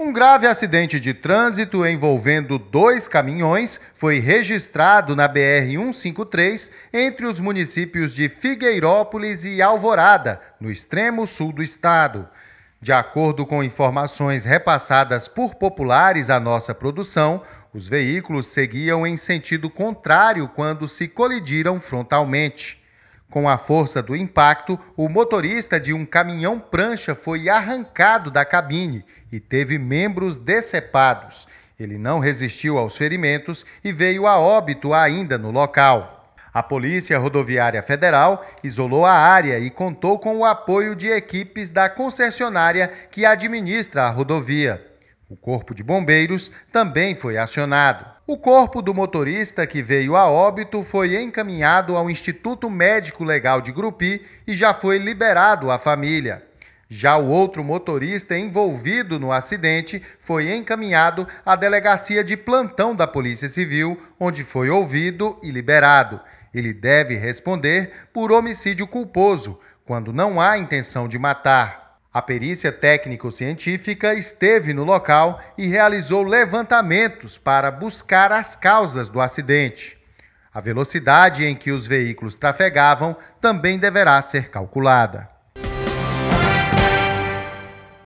Um grave acidente de trânsito envolvendo dois caminhões foi registrado na BR-153 entre os municípios de Figueirópolis e Alvorada, no extremo sul do estado. De acordo com informações repassadas por populares à nossa produção, os veículos seguiam em sentido contrário quando se colidiram frontalmente. Com a força do impacto, o motorista de um caminhão prancha foi arrancado da cabine e teve membros decepados. Ele não resistiu aos ferimentos e veio a óbito ainda no local. A Polícia Rodoviária Federal isolou a área e contou com o apoio de equipes da concessionária que administra a rodovia. O Corpo de Bombeiros também foi acionado. O corpo do motorista que veio a óbito foi encaminhado ao Instituto Médico Legal de Grupi e já foi liberado à família. Já o outro motorista envolvido no acidente foi encaminhado à delegacia de plantão da Polícia Civil, onde foi ouvido e liberado. Ele deve responder por homicídio culposo, quando não há intenção de matar. A perícia técnico-científica esteve no local e realizou levantamentos para buscar as causas do acidente. A velocidade em que os veículos trafegavam também deverá ser calculada.